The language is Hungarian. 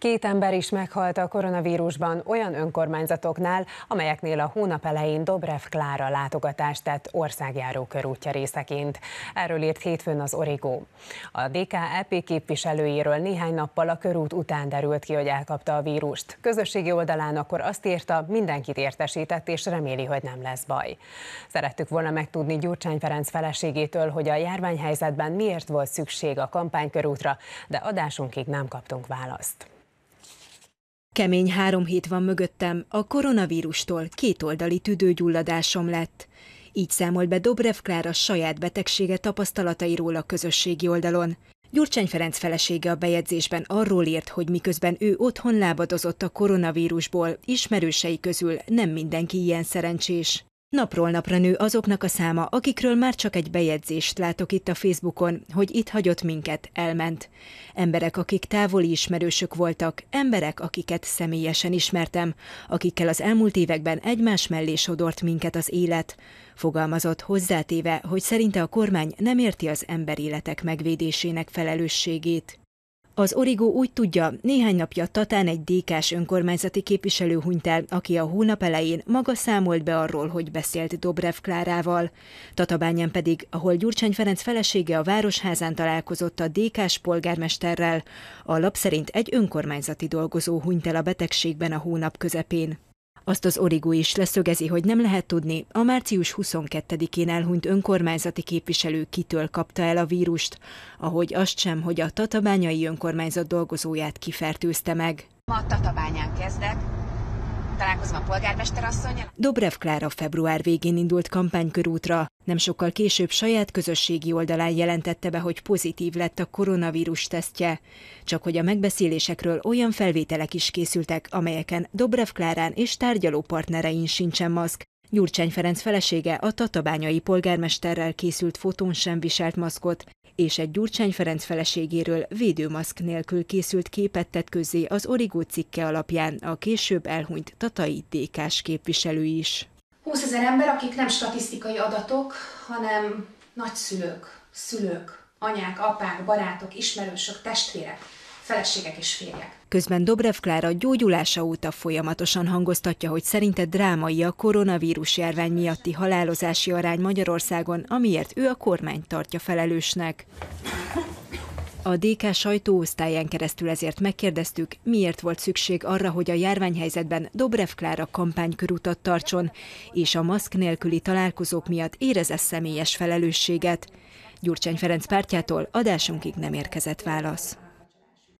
Két ember is meghalt a koronavírusban olyan önkormányzatoknál, amelyeknél a hónap elején Dobrev Klára látogatást tett országjáró körútja részeként. Erről írt hétfőn az Origo. A DK EP képviselőjéről néhány nappal a körút után derült ki, hogy elkapta a vírust. Közösségi oldalán akkor azt írta, mindenkit értesített és reméli, hogy nem lesz baj. Szerettük volna megtudni Gyurcsány Ferenc feleségétől, hogy a járványhelyzetben miért volt szükség a kampánykörútra, de adásunkig nem kaptunk választ. Kemény három hét van mögöttem, a koronavírustól kétoldali tüdőgyulladásom lett. Így számolt be Dobrev Klára saját betegsége tapasztalatairól a közösségi oldalon. Gyurcsány Ferenc felesége a bejegyzésben arról írt, hogy miközben ő otthon lábadozott a koronavírusból, ismerősei közül nem mindenki ilyen szerencsés. Napról napra nő azoknak a száma, akikről már csak egy bejegyzést látok itt a Facebookon, hogy itt hagyott minket, elment. Emberek, akik távoli ismerősök voltak, emberek, akiket személyesen ismertem, akikkel az elmúlt években egymás mellé sodort minket az élet. Fogalmazott hozzátéve, hogy szerinte a kormány nem érti az emberéletek megvédésének felelősségét. Az origó úgy tudja, néhány napja Tatán egy dékás önkormányzati képviselő hunyt el, aki a hónap elején maga számolt be arról, hogy beszélt Dobrev Klárával. Tatabányán pedig, ahol Gyurcsány Ferenc felesége a Városházán találkozott a dékás polgármesterrel, a lap szerint egy önkormányzati dolgozó hunyt el a betegségben a hónap közepén. Azt az origó is leszögezi, hogy nem lehet tudni, a március 22-én elhunyt önkormányzati képviselő kitől kapta el a vírust, ahogy azt sem, hogy a tatabányai önkormányzat dolgozóját kifertőzte meg. Ma a tatabányán kezdek, találkozom a polgármesterasszonyjal. Dobrev Klára február végén indult kampánykörútra. Nem sokkal később saját közösségi oldalán jelentette be, hogy pozitív lett a koronavírus tesztje. Csak hogy a megbeszélésekről olyan felvételek is készültek, amelyeken Dobrev Klárán és tárgyaló partnerein sincsen maszk. Gyurcsány Ferenc felesége a tatabányai polgármesterrel készült fotón sem viselt maszkot, és egy Gyurcsány Ferenc feleségéről védőmaszk nélkül készült képet tett közzé az Origó cikke alapján a később elhunyt Tatai Dékás képviselő is. 20 ezer ember, akik nem statisztikai adatok, hanem nagyszülők, szülők, anyák, apák, barátok, ismerősök, testvérek feleségek és férjek. Közben Dobrev Klára gyógyulása óta folyamatosan hangoztatja, hogy szerinte drámai a koronavírus járvány miatti halálozási arány Magyarországon, amiért ő a kormányt tartja felelősnek. A DK sajtóosztályán keresztül ezért megkérdeztük, miért volt szükség arra, hogy a járványhelyzetben Dobrev Klára kampánykörutat tartson, és a maszk nélküli találkozók miatt érezze személyes felelősséget. Gyurcsány Ferenc pártjától adásunkig nem érkezett válasz.